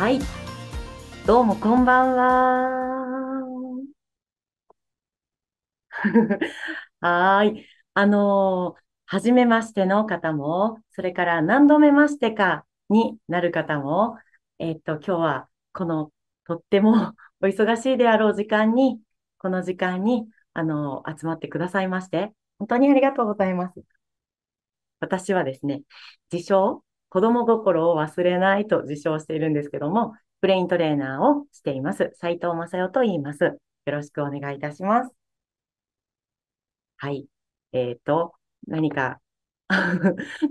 はい。どうもこんばんは。はい。あのー、初めましての方も、それから何度目ましてかになる方も、えー、っと、今日はこのとっても お忙しいであろう時間に、この時間に、あのー、集まってくださいまして、本当にありがとうございます。私はですね、自称、子供心を忘れないと自称しているんですけども、ブレイントレーナーをしています。斉藤正代と言います。よろしくお願いいたします。はい。えっ、ー、と、何か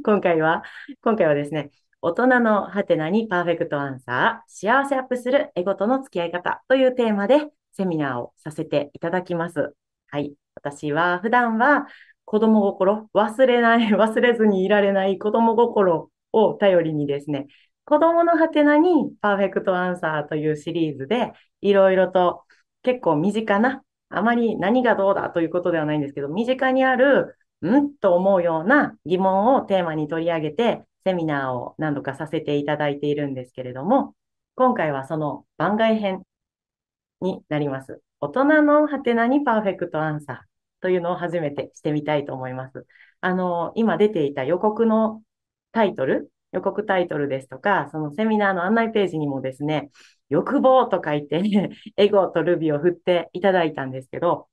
今回は、今回はですね、大人のハテナにパーフェクトアンサー、幸せアップするエゴとの付き合い方というテーマでセミナーをさせていただきます。はい。私は普段は子供心、忘れない、忘れずにいられない子供心を頼りにですね、子供のハテナにパーフェクトアンサーというシリーズで、いろいろと結構身近な、あまり何がどうだということではないんですけど、身近にある、んと思うような疑問をテーマに取り上げて、セミナーを何度かさせていただいているんですけれども、今回はその番外編になります。大人のハテナにパーフェクトアンサーというのを初めてしてみたいと思います。あの、今出ていた予告のタイトル、予告タイトルですとか、そのセミナーの案内ページにもですね、欲望と書いて エゴとルビを振っていただいたんですけど、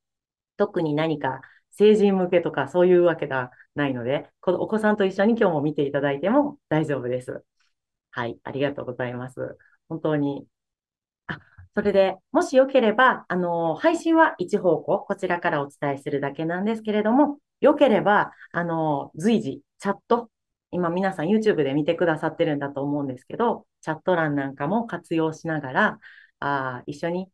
特に何か成人向けとかそういうわけではないので、このお子さんと一緒に今日も見ていただいても大丈夫です。はい、ありがとうございます。本当に。あ、それで、もしよければ、あの、配信は一方向、こちらからお伝えするだけなんですけれども、よければ、あの、随時、チャット今皆さん YouTube で見てくださってるんだと思うんですけど、チャット欄なんかも活用しながら、あ一緒に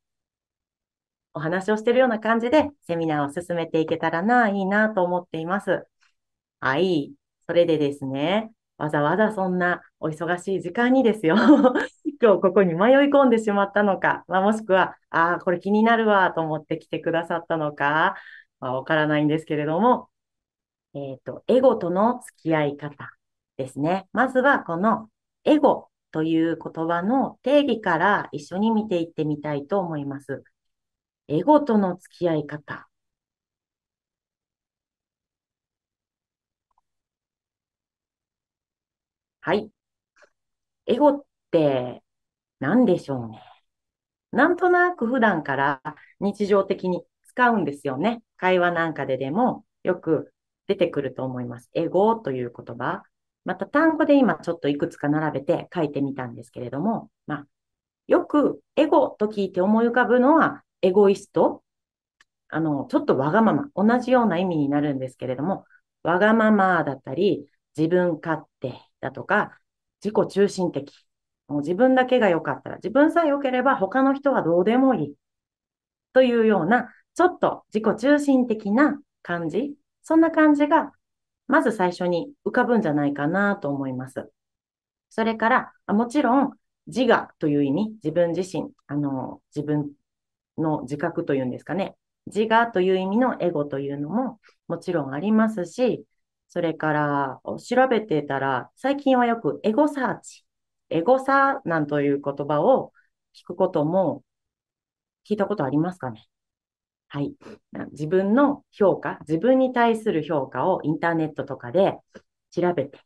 お話をしてるような感じでセミナーを進めていけたらな、いいなと思っています。はい。それでですね、わざわざそんなお忙しい時間にですよ 今日ここに迷い込んでしまったのか、まあ、もしくは、ああ、これ気になるわと思って来てくださったのか、わ、まあ、からないんですけれども、えっ、ー、と、エゴとの付き合い方ですね。まずはこのエゴという言葉の定義から一緒に見ていってみたいと思います。エゴとの付き合い方。はい。エゴって何でしょうね。なんとなく普段から日常的に使うんですよね。会話なんかででもよく出てくると思います。エゴという言葉。また単語で今ちょっといくつか並べて書いてみたんですけれども、まあ、よくエゴと聞いて思い浮かぶのはエゴイスト、あの、ちょっとわがまま、同じような意味になるんですけれども、わがままだったり、自分勝手だとか、自己中心的。もう自分だけが良かったら、自分さえ良ければ他の人はどうでもいい。というような、ちょっと自己中心的な感じ。そんな感じがまず最初に浮かぶんじゃないかなと思います。それから、もちろん自我という意味、自分自身、あの、自分の自覚というんですかね。自我という意味のエゴというのももちろんありますし、それから調べてたら、最近はよくエゴサーチ、エゴサなんという言葉を聞くことも聞いたことありますかねはい。自分の評価、自分に対する評価をインターネットとかで調べて、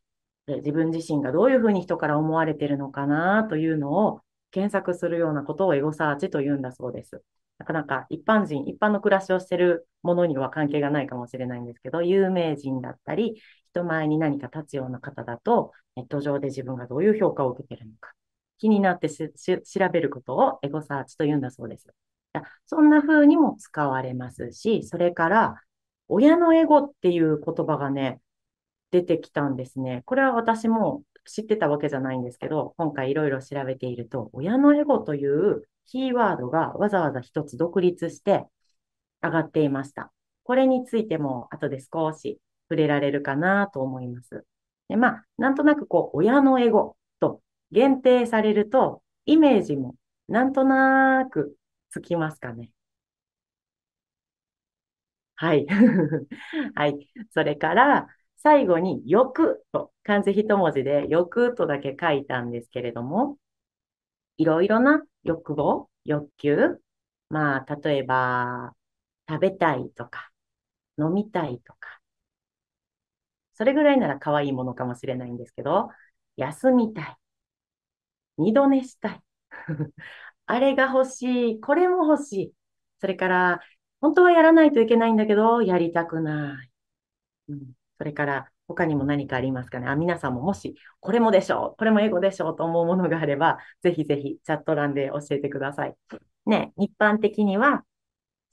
自分自身がどういうふうに人から思われてるのかなというのを検索するようなことをエゴサーチというんだそうです。なかなか一般人、一般の暮らしをしてるものには関係がないかもしれないんですけど、有名人だったり、人前に何か立つような方だと、ネット上で自分がどういう評価を受けてるのか、気になって調べることをエゴサーチというんだそうです。そんな風にも使われますし、それから、親のエゴっていう言葉がね、出てきたんですね。これは私も知ってたわけじゃないんですけど、今回いろいろ調べていると、親のエゴというキーワードがわざわざ一つ独立して上がっていました。これについても後で少し触れられるかなと思います。でまあ、なんとなくこう、親のエゴと限定されると、イメージもなんとなくつきますかね。はい。はい。それから、最後に、欲と、漢字一文字で欲とだけ書いたんですけれども、いろいろな欲望、欲求、まあ、例えば、食べたいとか、飲みたいとか、それぐらいなら可愛いものかもしれないんですけど、休みたい、二度寝したい、あれが欲しい、これも欲しい。それから、本当はやらないといけないんだけど、やりたくない。うん、それから、他にも何かありますかねあ皆さんももし、これもでしょう、これも英語でしょうと思うものがあれば、ぜひぜひチャット欄で教えてください。ね、一般的には、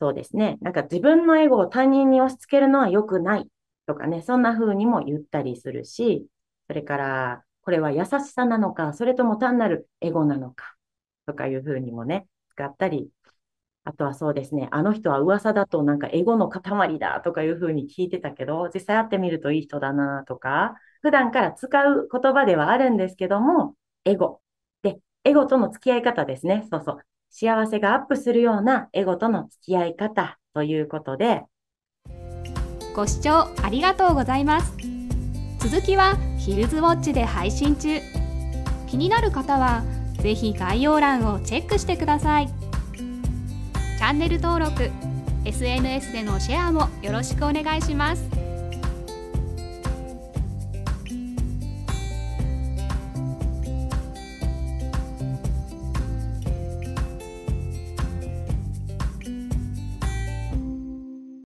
そうですね、なんか自分のエゴを他人に押し付けるのは良くないとかね、そんな風にも言ったりするし、それから、これは優しさなのか、それとも単なるエゴなのか、とかいうふうにもね、使ったり、あとはそうですね、あの人は噂だとなんかエゴの塊だとかいうふうに聞いてたけど、実際会ってみるといい人だなとか、普段から使う言葉ではあるんですけども、エゴ。で、エゴとの付き合い方ですね。そうそう。幸せがアップするようなエゴとの付き合い方ということで。ご視聴ありがとうございます。続きはヒルズウォッチで配信中。気になる方は、ぜひ概要欄をチェックしてくださいチャンネル登録 SNS でのシェアもよろしくお願いします